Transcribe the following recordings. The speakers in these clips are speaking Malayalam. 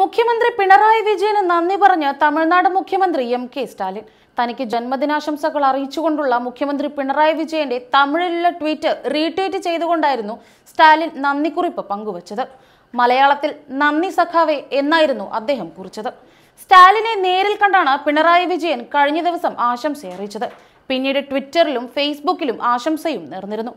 മുഖ്യമന്ത്രി പിണറായി വിജയന് നന്ദി പറഞ്ഞ് തമിഴ്നാട് മുഖ്യമന്ത്രി എം കെ സ്റ്റാലിൻ തനിക്ക് ജന്മദിനാശംസകൾ അറിയിച്ചുകൊണ്ടുള്ള മുഖ്യമന്ത്രി പിണറായി വിജയന്റെ തമിഴിലുള്ള ട്വീറ്റ് റീട്വീറ്റ് ചെയ്തുകൊണ്ടായിരുന്നു സ്റ്റാലിൻ നന്ദിക്കുറിപ്പ് പങ്കുവച്ചത് മലയാളത്തിൽ നന്ദി സഖാവേ എന്നായിരുന്നു അദ്ദേഹം കുറിച്ചത് സ്റ്റാലിനെ നേരിൽ കണ്ടാണ് പിണറായി വിജയൻ കഴിഞ്ഞ ദിവസം ആശംസ അറിയിച്ചത് പിന്നീട് ട്വിറ്ററിലും ഫേസ്ബുക്കിലും ആശംസയും നേർന്നിരുന്നു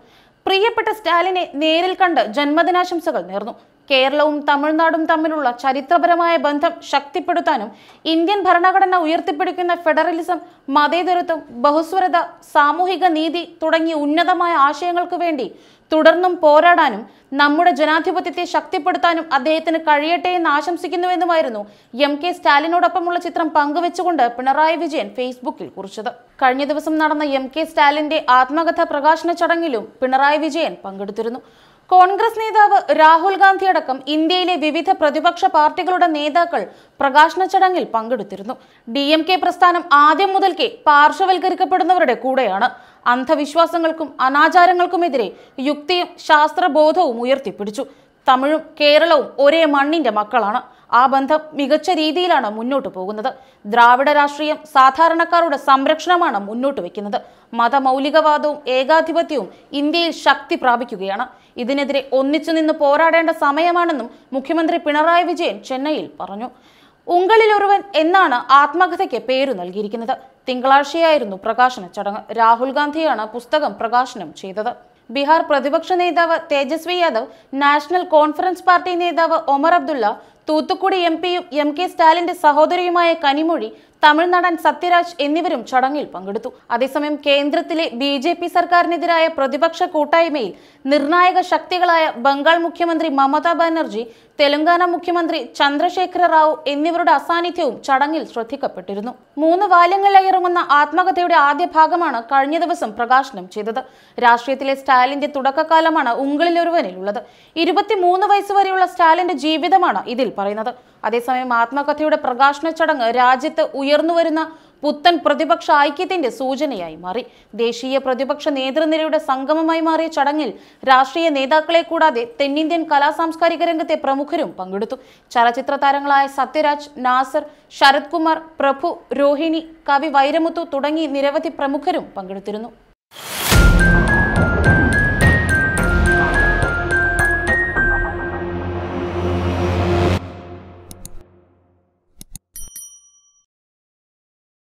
പ്രിയപ്പെട്ട സ്റ്റാലിനെ നേരിൽ കണ്ട് ജന്മദിനാശംസകൾ നേർന്നു കേരളവും തമിഴ്നാടും തമ്മിലുള്ള ചരിത്രപരമായ ബന്ധം ശക്തിപ്പെടുത്താനും ഇന്ത്യൻ ഭരണഘടന ഉയർത്തിപ്പിടിക്കുന്ന ഫെഡറലിസം മതേതരത്വം ബഹുസ്വരത സാമൂഹിക നീതി തുടങ്ങിയ ഉന്നതമായ ആശയങ്ങൾക്കു വേണ്ടി തുടർന്നും പോരാടാനും നമ്മുടെ ജനാധിപത്യത്തെ ശക്തിപ്പെടുത്താനും അദ്ദേഹത്തിന് കഴിയട്ടെ എന്ന് ആശംസിക്കുന്നുവെന്നുമായിരുന്നു എം കെ സ്റ്റാലിനോടൊപ്പമുള്ള ചിത്രം പങ്കുവെച്ചുകൊണ്ട് പിണറായി വിജയൻ ഫേസ്ബുക്കിൽ കുറിച്ചത് കഴിഞ്ഞ ദിവസം നടന്ന എം കെ സ്റ്റാലിന്റെ ആത്മകഥ പ്രകാശന ചടങ്ങിലും പിണറായി വിജയൻ പങ്കെടുത്തിരുന്നു കോൺഗ്രസ് നേതാവ് രാഹുൽ ഗാന്ധി അടക്കം ഇന്ത്യയിലെ വിവിധ പ്രതിപക്ഷ പാർട്ടികളുടെ നേതാക്കൾ പ്രകാശന ചടങ്ങിൽ പങ്കെടുത്തിരുന്നു ഡി എം കെ പ്രസ്ഥാനം ആദ്യം മുതൽക്കേ പാർശ്വവൽക്കരിക്കപ്പെടുന്നവരുടെ കൂടെയാണ് അന്ധവിശ്വാസങ്ങൾക്കും അനാചാരങ്ങൾക്കുമെതിരെ യുക്തിയും ശാസ്ത്രബോധവും ഉയർത്തിപ്പിടിച്ചു തമിഴും കേരളവും ഒരേ മണ്ണിന്റെ മക്കളാണ് ആ ബന്ധം മികച്ച രീതിയിലാണ് മുന്നോട്ട് പോകുന്നത് ദ്രാവിഡ രാഷ്ട്രീയം സാധാരണക്കാരുടെ സംരക്ഷണമാണ് മുന്നോട്ട് വെക്കുന്നത് മതമൗലികവാദവും ഏകാധിപത്യവും ഇന്ത്യയിൽ ശക്തി പ്രാപിക്കുകയാണ് ഇതിനെതിരെ ഒന്നിച്ചു നിന്ന് പോരാടേണ്ട സമയമാണെന്നും മുഖ്യമന്ത്രി പിണറായി വിജയൻ ചെന്നൈയിൽ പറഞ്ഞു ഉങ്കളിലൊരുവൻ എന്നാണ് ആത്മകഥയ്ക്ക് പേരു നൽകിയിരിക്കുന്നത് തിങ്കളാഴ്ചയായിരുന്നു പ്രകാശന ചടങ്ങ് രാഹുൽ ഗാന്ധിയാണ് പുസ്തകം പ്രകാശനം ചെയ്തത് ബീഹാർ പ്രതിപക്ഷ നേതാവ് തേജസ്വി യാദവ് നാഷണൽ കോൺഫറൻസ് പാർട്ടി നേതാവ് ഒമർ അബ്ദുള്ള തൂത്തുക്കുടി എം പിയും എം കെ സ്റ്റാലിന്റെ സഹോദരിയുമായ കനിമൊഴി തമിഴ്നടൻ സത്യരാജ് എന്നിവരും ചടങ്ങിൽ പങ്കെടുത്തു അതേസമയം കേന്ദ്രത്തിലെ ബി ജെ പി സർക്കാരിനെതിരായ പ്രതിപക്ഷ കൂട്ടായ്മയിൽ നിർണായക ശക്തികളായ ബംഗാൾ മുഖ്യമന്ത്രി മമതാ ബാനർജി തെലങ്കാന മുഖ്യമന്ത്രി ചന്ദ്രശേഖര റാവു എന്നിവരുടെ അസാന്നിധ്യവും ചടങ്ങിൽ ശ്രദ്ധിക്കപ്പെട്ടിരുന്നു മൂന്ന് വാല്യങ്ങളിലായി ഇറങ്ങുന്ന ആത്മകഥയുടെ ആദ്യ ഭാഗമാണ് കഴിഞ്ഞ ദിവസം പ്രകാശനം ചെയ്തത് രാഷ്ട്രീയത്തിലെ സ്റ്റാലിന്റെ തുടക്കകാലമാണ് ഉങ്കളിലൊരുവനിലുള്ളത് ഇരുപത്തിമൂന്ന് വയസ്സ് വരെയുള്ള സ്റ്റാലിന്റെ ജീവിതമാണ് ഇതിൽ പറയുന്നത് അതേസമയം ആത്മകഥയുടെ പ്രകാശന ചടങ്ങ് രാജ്യത്ത് ഉയർന്നുവരുന്ന പുത്തൻ പ്രതിപക്ഷ ഐക്യത്തിന്റെ സൂചനയായി മാറി ദേശീയ പ്രതിപക്ഷ നേതൃനിരയുടെ സംഗമമായി മാറിയ ചടങ്ങിൽ രാഷ്ട്രീയ നേതാക്കളെ കൂടാതെ തെന്നിന്ത്യൻ കലാസാംസ്കാരിക രംഗത്തെ പ്രമുഖരും പങ്കെടുത്തു ചലച്ചിത്ര താരങ്ങളായ സത്യരാജ് നാസർ ശരത് കുമാർ പ്രഭു രോഹിണി കവി വൈരമുത്തു തുടങ്ങി നിരവധി പ്രമുഖരും പങ്കെടുത്തിരുന്നു